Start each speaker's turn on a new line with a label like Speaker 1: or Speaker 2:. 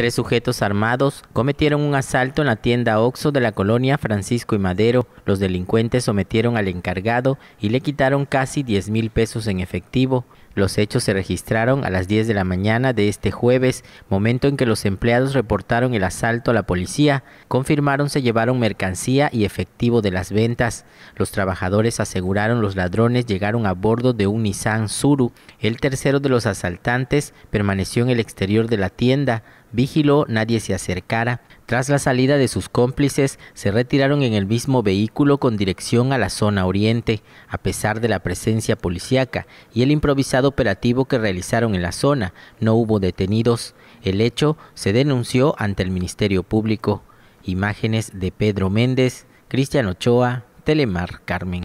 Speaker 1: Tres sujetos armados cometieron un asalto en la tienda Oxo de la colonia Francisco y Madero. Los delincuentes sometieron al encargado y le quitaron casi 10 mil pesos en efectivo. Los hechos se registraron a las 10 de la mañana de este jueves, momento en que los empleados reportaron el asalto a la policía, confirmaron se llevaron mercancía y efectivo de las ventas. Los trabajadores aseguraron los ladrones llegaron a bordo de un Nissan Suru. El tercero de los asaltantes permaneció en el exterior de la tienda, vigiló nadie se acercara. Tras la salida de sus cómplices, se retiraron en el mismo vehículo con dirección a la zona oriente, a pesar de la presencia policíaca y el improvisado operativo que realizaron en la zona. No hubo detenidos. El hecho se denunció ante el Ministerio Público. Imágenes de Pedro Méndez, Cristian Ochoa, Telemar Carmen.